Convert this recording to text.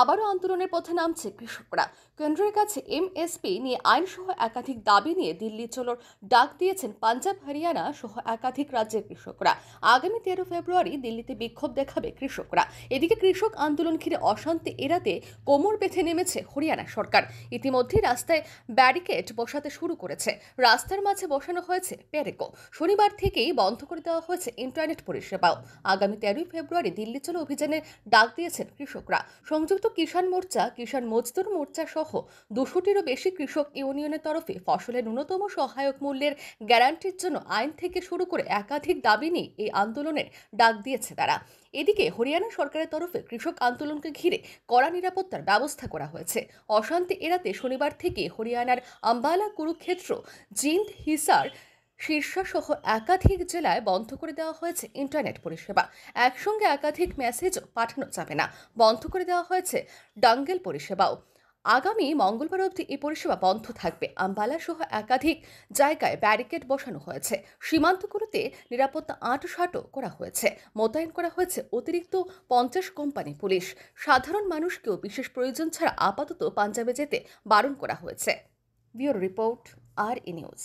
আবারও আন্দোলনের পথে নামছে কৃষকরা কেন্দ্রের কাছে এমএসপি নিয়ে আইনসহ একাধিক দাবি নিয়ে দিল্লি চলোর ডাক দিয়েছেন পাঞ্জাব হরিয়ানা সহ একাধিক রাজ্যের কৃষকরা আগামী তেরো ফেব্রুয়ারি দিল্লিতে বিক্ষোভ দেখাবে কৃষকরা এদিকে কৃষক আন্দোলন ঘিরে অশান্তি এড়াতে কোমর বেঁধে নেমেছে হরিয়ানা সরকার ইতিমধ্যেই রাস্তায় ব্যারিকেড বসাতে শুরু করেছে রাস্তার মাঝে বসানো হয়েছে প্যারেকো শনিবার থেকেই বন্ধ করে দেওয়া হয়েছে ইন্টারনেট পরিষেবাও আগামী তেরোই ফেব্রুয়ারি দিল্লি চলো অভিযানের ডাক দিয়েছেন কৃষকরা সংযুক্ত সংযুক্ত কিষাণ মোর্চা কিষাণ মজদুর মোর্চা সহ দুশোটিরও বেশি কৃষক ইউনিয়নের তরফে ফসলের ন্যূনতম সহায়ক মূল্যের গ্যারান্টির জন্য আইন থেকে শুরু করে একাধিক দাবি নিয়ে এই আন্দোলনের ডাক দিয়েছে তারা এদিকে হরিয়ানা সরকারের তরফে কৃষক আন্দোলনকে ঘিরে কড়া নিরাপত্তার ব্যবস্থা করা হয়েছে অশান্তি এড়াতে শনিবার থেকে হরিয়ানার আম্বালা কুরুক্ষেত্র জিন্দ হিসার শীর্ষসহ একাধিক জেলায় বন্ধ করে দেওয়া হয়েছে ইন্টারনেট পরিষেবা একসঙ্গে একাধিক মেসেজ পাঠানো যাবে না বন্ধ করে দেওয়া হয়েছে ডাঙ্গেল পরিষেবাও আগামী মঙ্গলবার অবধি এই পরিষেবা বন্ধ থাকবে আম্বালা সহ একাধিক জায়গায় ব্যারিকেড বসানো হয়েছে সীমান্তগুলোতে নিরাপত্তা আটশাটও করা হয়েছে মোতায়েন করা হয়েছে অতিরিক্ত পঞ্চাশ কোম্পানি পুলিশ সাধারণ মানুষকেও বিশেষ প্রয়োজন ছাড়া আপাতত পাঞ্জাবে যেতে বারণ করা হয়েছে ব্যুরো রিপোর্ট আর ই নিউজ